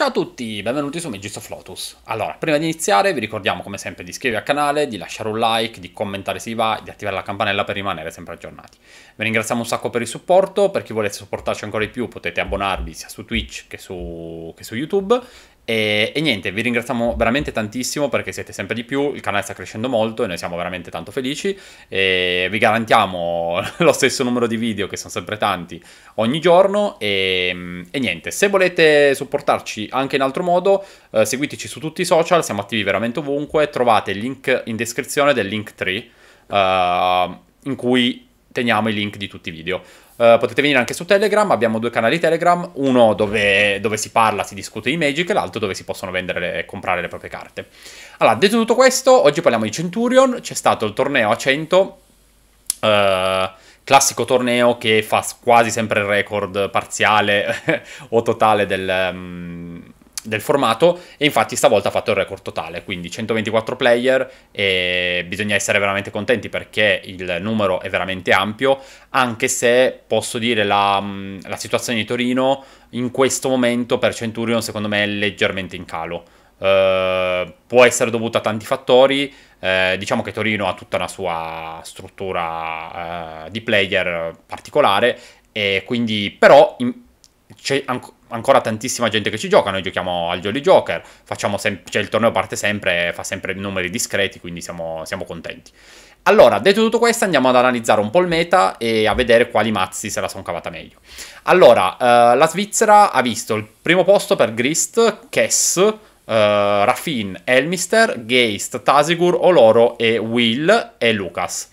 Ciao a tutti, benvenuti su Magis of Lotus. Allora, prima di iniziare vi ricordiamo come sempre di iscrivervi al canale, di lasciare un like, di commentare se vi va, di attivare la campanella per rimanere sempre aggiornati. Vi ringraziamo un sacco per il supporto, per chi volesse supportarci ancora di più potete abbonarvi sia su Twitch che su, che su YouTube e, e, niente, vi ringraziamo veramente tantissimo perché siete sempre di più, il canale sta crescendo molto e noi siamo veramente tanto felici e vi garantiamo lo stesso numero di video che sono sempre tanti ogni giorno e, e niente, se volete supportarci anche in altro modo eh, seguiteci su tutti i social, siamo attivi veramente ovunque, trovate il link in descrizione del link 3 eh, in cui teniamo i link di tutti i video. Eh, potete venire anche su Telegram, abbiamo due canali Telegram, uno dove, dove si parla, si discute di Magic e l'altro dove si possono vendere e comprare le proprie carte. Allora, detto tutto questo, oggi parliamo di Centurion, c'è stato il torneo a 100, uh, eh, classico torneo che fa quasi sempre il record parziale o totale del, um, del formato e infatti stavolta ha fatto il record totale, quindi 124 player e bisogna essere veramente contenti perché il numero è veramente ampio, anche se posso dire la, mm, la situazione di Torino in questo momento per Centurion secondo me è leggermente in calo. Uh, può essere dovuta a tanti fattori, uh, diciamo che Torino ha tutta una sua struttura uh, di player particolare e quindi però in, c'è an- ancora tantissima gente che ci gioca, noi giochiamo al Jolly Joker, sem- cioè il torneo parte sempre, fa sempre numeri discreti, quindi siamo, siamo contenti. Allora, detto tutto questo, andiamo ad analizzare un po' il meta e a vedere quali mazzi se la sono cavata meglio. Allora, eh, la Svizzera ha visto il primo posto per Grist, Kess, Uh, Raffin, Elmister, Geist, Tasigur, Oloro e Will e Lucas.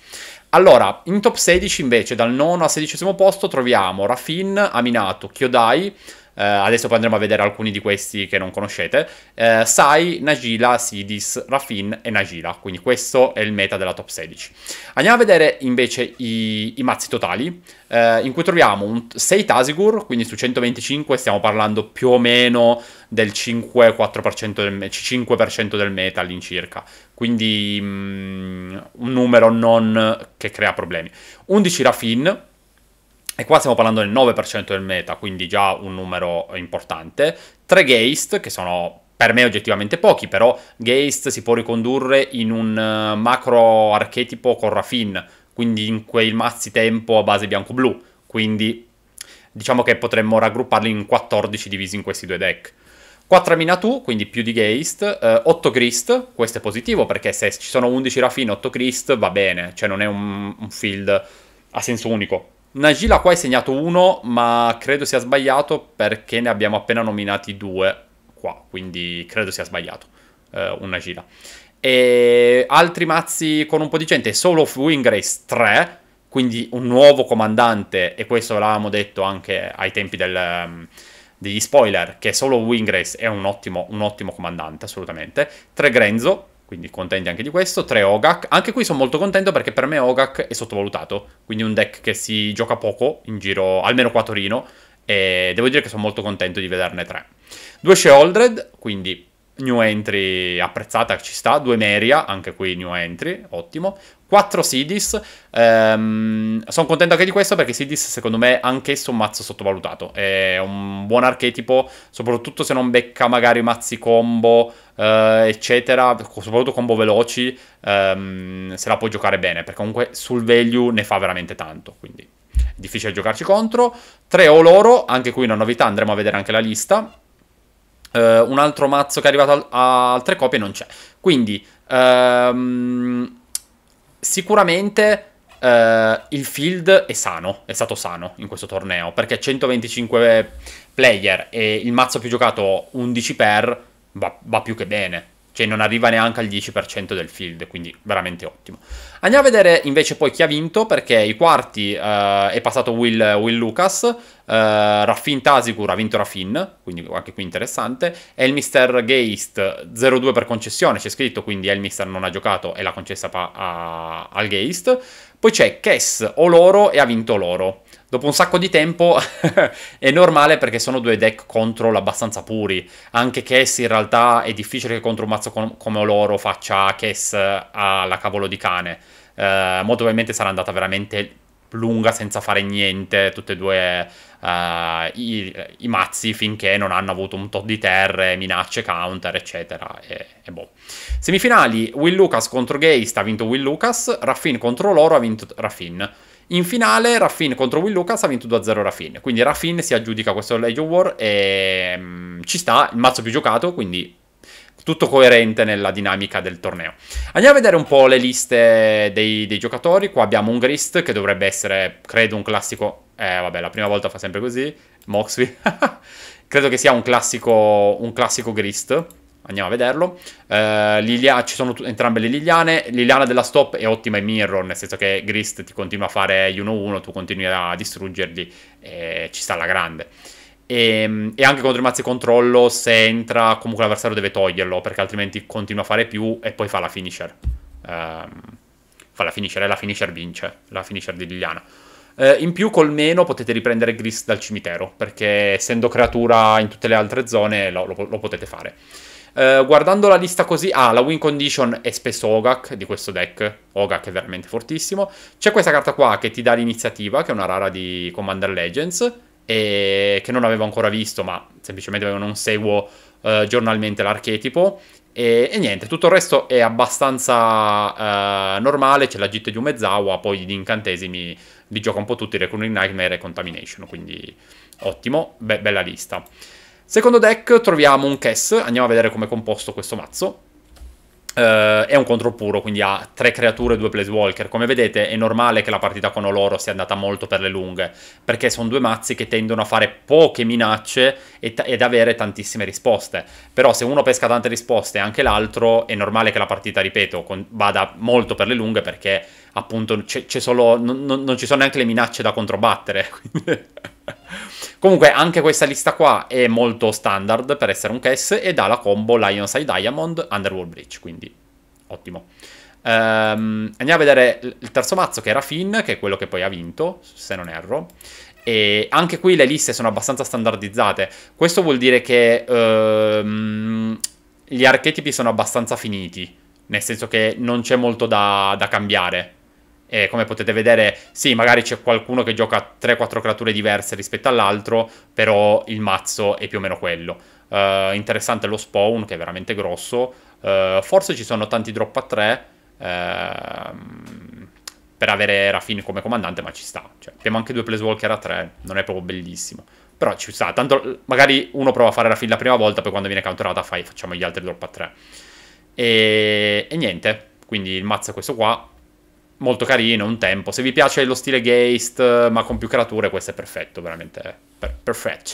Allora, in top 16 invece, dal nono al sedicesimo posto troviamo Rafin, Aminato, Kyodai, eh, adesso poi andremo a vedere alcuni di questi che non conoscete, eh, Sai, Nagila, Sidis, Rafin e Nagila, quindi questo è il meta della top 16. Andiamo a vedere invece i, i mazzi totali, eh, in cui troviamo un, 6 Tasigur, quindi su 125 stiamo parlando più o meno del 5-4% del, 5% del meta all'incirca, quindi mm, un numero non che crea problemi. 11 Rafin, e qua stiamo parlando del 9% del meta, quindi già un numero importante, 3 Geist, che sono per me oggettivamente pochi, però Geist si può ricondurre in un eh, macro archetipo con Rafin, quindi in quei mazzi tempo a base bianco-blu, quindi diciamo che potremmo raggrupparli in 14 divisi in questi due deck. 4 Minatu, quindi più di Geist, eh, 8 Christ, questo è positivo perché se ci sono 11 Rafin, 8 Christ va bene, cioè non è un, un field a senso unico, Nagila qua hai segnato uno, ma credo sia sbagliato perché ne abbiamo appena nominati due qua, quindi credo sia sbagliato eh, un Nagila. E altri mazzi con un po' di gente, solo of Wingrace 3, quindi un nuovo comandante, e questo l'avevamo detto anche ai tempi del... Um, degli spoiler che solo Wingrace è un ottimo, un ottimo comandante assolutamente. 3 Grenzo, quindi contenti anche di questo. 3 Ogak. Anche qui sono molto contento perché per me Ogak è sottovalutato. Quindi un deck che si gioca poco in giro, almeno qua a Torino. E devo dire che sono molto contento di vederne 3. 2 Sheoldred, quindi new entry apprezzata, ci sta, due Meria, anche qui new entry, ottimo. quattro Sidis, ehm, sono contento anche di questo perché Sidis secondo me è anch'esso un mazzo sottovalutato, è un buon archetipo, soprattutto se non becca magari mazzi combo, eh, eccetera, soprattutto combo veloci, ehm, se la può giocare bene, perché comunque sul value ne fa veramente tanto, quindi difficile giocarci contro. 3 Oloro, anche qui una novità, andremo a vedere anche la lista eh, un altro mazzo che è arrivato a, a tre copie non c'è. Quindi ehm, sicuramente eh, il field è sano, è stato sano in questo torneo, perché 125 player e il mazzo più giocato 11 per va, va più che bene cioè non arriva neanche al 10% del field, quindi veramente ottimo. Andiamo a vedere invece poi chi ha vinto, perché i quarti eh, è passato Will, Will Lucas, eh, Raffin Tasigur ha vinto Raffin, quindi anche qui interessante, e il Mr. Geist 0-2 per concessione, c'è scritto, quindi Elmister non ha giocato e l'ha concessa a, a, al Geist. Poi c'è Kess o loro e ha vinto loro dopo un sacco di tempo è normale perché sono due deck control abbastanza puri, anche Kess in realtà è difficile che contro un mazzo com- come loro faccia Kess alla cavolo di cane, eh, molto probabilmente sarà andata veramente lunga senza fare niente, tutti e due eh, i, i, mazzi finché non hanno avuto un tot di terre, minacce, counter, eccetera, e, e boh. Semifinali, Will Lucas contro Geist ha vinto Will Lucas, Raffin contro Loro ha vinto Raffin. In finale Raffin contro Will Lucas ha vinto 2-0 Raffin, quindi Raffin si aggiudica questo Age War e um, ci sta, il mazzo più giocato, quindi tutto coerente nella dinamica del torneo. Andiamo a vedere un po' le liste dei, dei giocatori, qua abbiamo un Grist che dovrebbe essere, credo, un classico, eh vabbè la prima volta fa sempre così, Moxley, credo che sia un classico, un classico Grist andiamo a vederlo. Uh, Lilia, ci sono t- entrambe le Liliane. Liliana della Stop è ottima in Mirror, nel senso che Grist ti continua a fare 1-1, tu continui a distruggerli e ci sta alla grande. E, ehm, e, anche contro i mazzi controllo, se entra, comunque l'avversario deve toglierlo, perché altrimenti continua a fare più e poi fa la finisher. Uh, fa la finisher e la finisher vince, la finisher di Liliana. Uh, in più col meno potete riprendere Gris dal cimitero, perché essendo creatura in tutte le altre zone lo, lo, lo potete fare. Eh, guardando la lista così, ah, la win condition è spesso Ogak di questo deck. Ogak è veramente fortissimo. C'è questa carta qua che ti dà l'iniziativa, che è una rara di Commander Legends, e che non avevo ancora visto, ma semplicemente non seguo eh, giornalmente l'archetipo. E, e, niente, tutto il resto è abbastanza eh, normale, c'è la git di Umezawa, poi gli incantesimi li gioca un po' tutti, Recruiting Nightmare e Contamination, quindi ottimo, Be- bella lista. Secondo deck troviamo un Kess, andiamo a vedere come è composto questo mazzo. Uh, è un contro puro, quindi ha tre creature e due Planeswalker. Come vedete è normale che la partita con Oloro sia andata molto per le lunghe, perché sono due mazzi che tendono a fare poche minacce ed avere tantissime risposte. Però se uno pesca tante risposte e anche l'altro, è normale che la partita, ripeto, vada molto per le lunghe, perché appunto c'è solo, non, ci sono neanche le minacce da controbattere. Quindi... Comunque anche questa lista qua è molto standard per essere un cash ed ha la combo Lion's Eye Diamond Underworld Breach, quindi ottimo. Um, andiamo a vedere il terzo mazzo che era Finn, che è quello che poi ha vinto, se non erro. E anche qui le liste sono abbastanza standardizzate. Questo vuol dire che um, gli archetipi sono abbastanza finiti, nel senso che non c'è molto da, da cambiare e come potete vedere, sì, magari c'è qualcuno che gioca 3-4 creature diverse rispetto all'altro, però il mazzo è più o meno quello. Uh, interessante lo spawn, che è veramente grosso. Uh, forse ci sono tanti drop a 3 uh, ehm, per avere Rafin come comandante, ma ci sta. Cioè, abbiamo anche due Placewalker a 3, non è proprio bellissimo. Però ci sta, tanto magari uno prova a fare Rafin la prima volta, poi quando viene counterata fai, facciamo gli altri drop a 3. E, e niente, quindi il mazzo è questo qua molto carino un tempo. Se vi piace lo stile Geist, eh, ma con più creature, questo è perfetto, veramente eh, per- perfetto.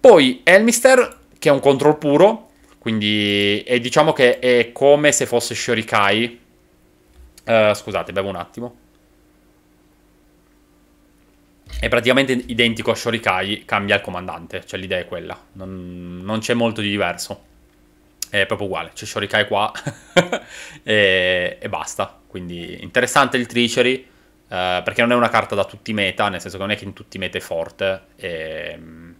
Poi Elmister, che è un control puro, quindi è, diciamo che è come se fosse Shorikai. Uh, eh, scusate, bevo un attimo. È praticamente identico a Shorikai, cambia il comandante, cioè l'idea è quella, non, non c'è molto di diverso è proprio uguale, c'è Shorikai qua e, e, basta. Quindi interessante il Tricery, eh, perché non è una carta da tutti i meta, nel senso che non è che in tutti i meta è forte, e, ehm,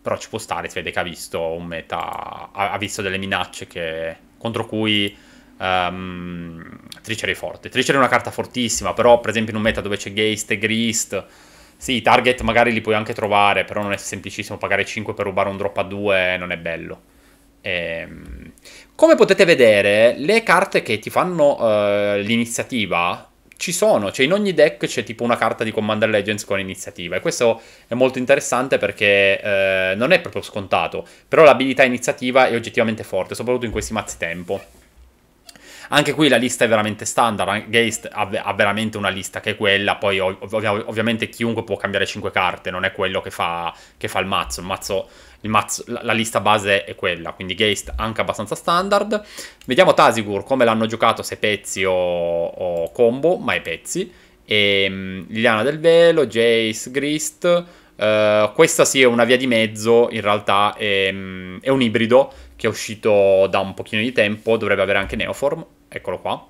però ci può stare, si vede che ha visto un meta, ha, ha visto delle minacce che, contro cui um, Tricery è forte. Tricery è una carta fortissima, però per esempio in un meta dove c'è Geist e Grist... Sì, i target magari li puoi anche trovare, però non è semplicissimo pagare 5 per rubare un drop a 2, non è bello. Ehm, come potete vedere, le carte che ti fanno uh, l'iniziativa ci sono, cioè in ogni deck c'è tipo una carta di Commander Legends con iniziativa e questo è molto interessante perché eh, non è proprio scontato, però l'abilità iniziativa è oggettivamente forte, soprattutto in questi mazzi tempo. Anche qui la lista è veramente standard, Geist ha, ha veramente una lista che è quella, poi ov ov ovviamente chiunque può cambiare 5 carte, non è quello che fa, che fa il mazzo, il mazzo Mazzo, la, la, lista base è quella, quindi Geist anche abbastanza standard. Vediamo Tasigur come l'hanno giocato, se pezzi o, o, combo, ma è pezzi. E, ehm, Liliana del Velo, Jace, Grist. Uh, questa sì è una via di mezzo, in realtà è, mm, è un ibrido che è uscito da un pochino di tempo, dovrebbe avere anche Neoform, eccolo qua,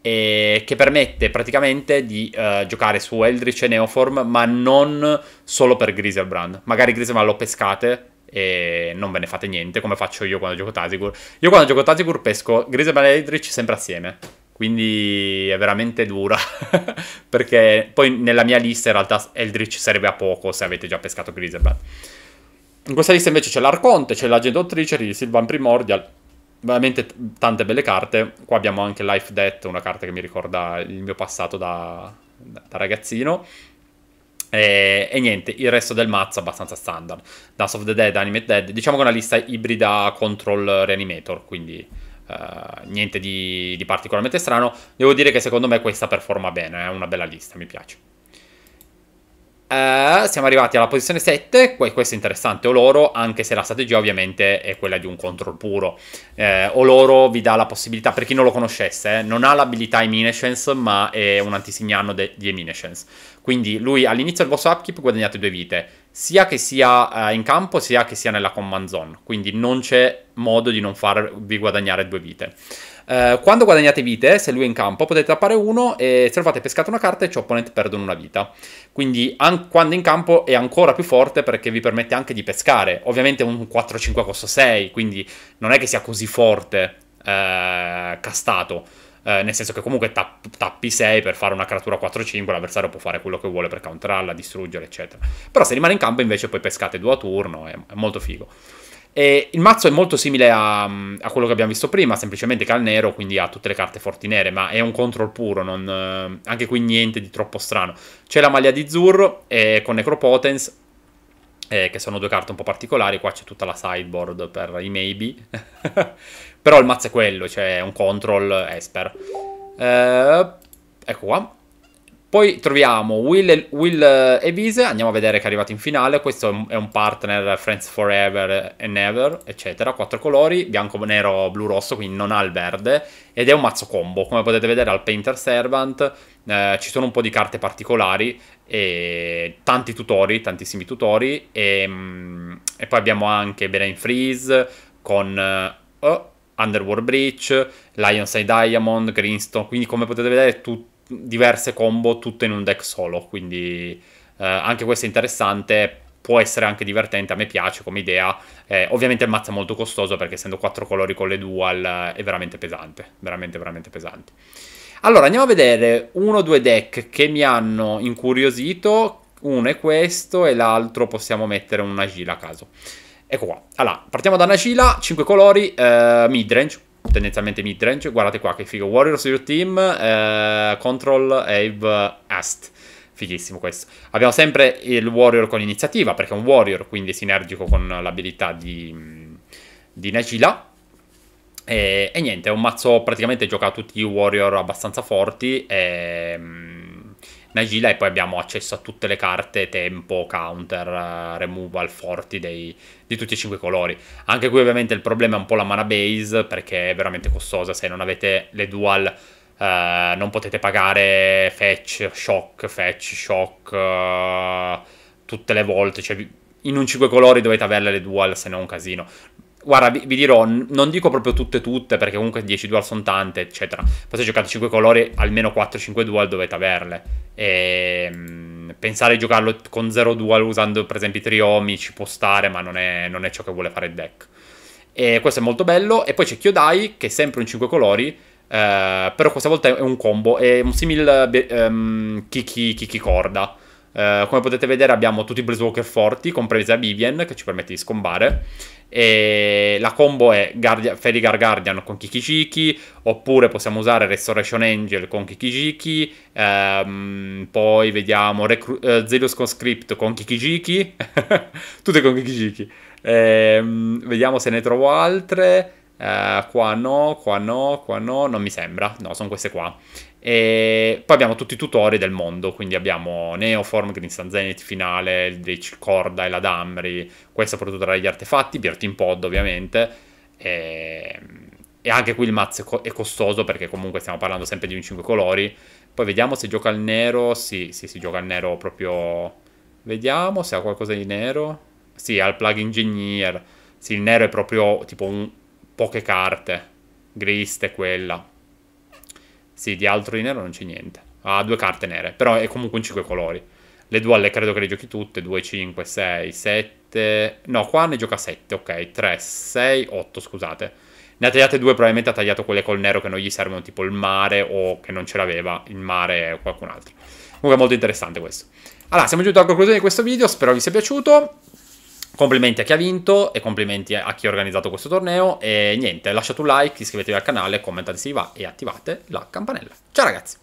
che permette praticamente di uh, giocare su Eldritch e Neoform, ma non solo per Griselbrand. Magari Griselbrand lo pescate e non ve ne fate niente, come faccio io quando gioco Tasigur. Io quando gioco Tasigur pesco Griselbrand e Eldritch sempre assieme. Quindi è veramente dura, perché poi nella mia lista in realtà Eldritch serve a poco se avete già pescato Griselbrand. In questa lista invece c'è l'Arconte, c'è l'Agent Autrice, il Silvan Primordial, veramente t- tante belle carte. Qua abbiamo anche Life Death, una carta che mi ricorda il mio passato da, da ragazzino. E, e, niente, il resto del mazzo è abbastanza standard. Dust of the Dead, Animate Dead, diciamo che è una lista ibrida control reanimator, quindi eh, niente di, di particolarmente strano. Devo dire che secondo me questa performa bene, è una bella lista, mi piace. Uh, siamo arrivati alla posizione 7, questo è interessante, Oloro, anche se la strategia ovviamente è quella di un control puro. Uh, Oloro vi dà la possibilità, per chi non lo conoscesse, eh, non ha l'abilità Eminescence, ma è un antisignano di Eminescence. Quindi lui all'inizio del vostro upkeep guadagnate due vite, sia che sia uh, in campo, sia che sia nella command zone. Quindi non c'è modo di non farvi guadagnare due vite. Eh, quando guadagnate vite, se lui è in campo, potete tappare uno e se lo fate pescate una carta e ciò opponente perdono una vita. Quindi an- quando in campo è ancora più forte perché vi permette anche di pescare. Ovviamente un 4-5 costa 6, quindi non è che sia così forte eh, castato. Eh, nel senso che comunque tapp- tappi 6 per fare una creatura 4-5, l'avversario può fare quello che vuole per counterarla, distruggere, eccetera. Però se rimane in campo invece poi pescate due a turno, è, è molto figo. E il mazzo è molto simile a, mm, a, quello che abbiamo visto prima, semplicemente che ha il nero, quindi ha tutte le carte forti nere, ma è un control puro, non, eh, anche qui niente di troppo strano. C'è la maglia di Zurro eh, con Necropotence, eh, che sono due carte un po' particolari, qua c'è tutta la sideboard per i maybe, però il mazzo è quello, cioè un control esper. Eh, ecco qua. Poi troviamo Will e, Will e Vise, andiamo a vedere che è arrivato in finale, questo è un partner Friends Forever and Ever, eccetera, quattro colori, bianco, nero, blu, rosso, quindi non ha il verde, ed è un mazzo combo, come potete vedere al Painter Servant eh, ci sono un po' di carte particolari, e tanti tutori, tantissimi tutori, e, mm, e poi abbiamo anche Belen Freeze con... Eh, oh, Underworld Breach, Lion Side Diamond, Greenstone, quindi come potete vedere tutto diverse combo tutte in un deck solo, quindi eh, anche questo è interessante, può essere anche divertente, a me piace come idea, eh, ovviamente il mazzo è molto costoso perché essendo quattro colori con le dual è veramente pesante, veramente veramente pesante. Allora andiamo a vedere uno o due deck che mi hanno incuriosito, uno è questo e l'altro possiamo mettere un Nagila a caso. Ecco qua, allora partiamo da Nagila, 5 colori, eh, midrange, tendenzialmente midrange. Guardate qua che figo. Warriors Your Team, eh, Control, Ave, Ast. Fighissimo questo. Abbiamo sempre il Warrior con iniziativa, perché è un Warrior, quindi è sinergico con l'abilità di, di Najila. E, e, niente, è un mazzo praticamente gioca a tutti i Warrior abbastanza forti. E, ehm, Nagila e poi abbiamo accesso a tutte le carte, tempo, counter, eh, removal, forti dei, di tutti e cinque i colori. Anche qui ovviamente il problema è un po' la mana base perché è veramente costosa, se non avete le dual uh, non potete pagare fetch, shock, fetch, shock uh, tutte le volte, cioè in un 5 colori dovete averle le dual se no è un casino. Guarda, vi, vi, dirò, non dico proprio tutte tutte, perché comunque 10 dual sono tante, eccetera. Poi se giocate 5 colori, almeno 4-5 dual dovete averle. E, ehm, pensare di giocarlo con 0 dual usando per esempio i triomi ci può stare, ma non è, non è ciò che vuole fare il deck. E questo è molto bello. E poi c'è Kyodai, che è sempre un 5 colori, eh, però questa volta è un combo, è un simil um, Kiki, Kiki Corda eh, come potete vedere abbiamo tutti i Blazewalker forti, compresa Vivian che ci permette di scombare. E la combo è Guardia- Ferigar Guardian con Kikijiki, oppure possiamo usare Restoration Angel con Kikijiki, um, ehm, poi vediamo Recru- uh, eh, Zelius Conscript con Kikijiki, tutte con Kikijiki. Um, ehm, vediamo se ne trovo altre. Uh, qua no, qua no, qua no, non mi sembra, no, sono queste qua. E poi abbiamo tutti i tutori del mondo, quindi abbiamo Neoform, Greenstone Zenith, Finale, il Rich Corda e la Damri, questa per tutelare gli artefatti, Birtin Pod ovviamente. E... e, anche qui il mazzo è costoso perché comunque stiamo parlando sempre di un 5 colori. Poi vediamo se gioca al nero, sì, sì, si gioca al nero proprio... Vediamo se ha qualcosa di nero. Sì, ha il plug engineer. Sì, il nero è proprio tipo un... poche carte. Grist è quella sì, di altro di nero non c'è niente. Ha due carte nere, però è comunque in cinque colori. Le duelle credo che le giochi tutte, 2, 5, 6, 7... No, qua ne gioca 7, ok, 3, 6, 8, scusate. Ne ha tagliate due, probabilmente ha tagliato quelle col nero che non gli servono, tipo il mare o che non ce l'aveva il mare o qualcun altro. Comunque è molto interessante questo. Allora, siamo giunti alla conclusione di questo video, spero vi sia piaciuto. Complimenti a chi ha vinto e complimenti a chi ha organizzato questo torneo e niente, lasciate un like, iscrivetevi al canale, commentate se vi va e attivate la campanella. Ciao ragazzi!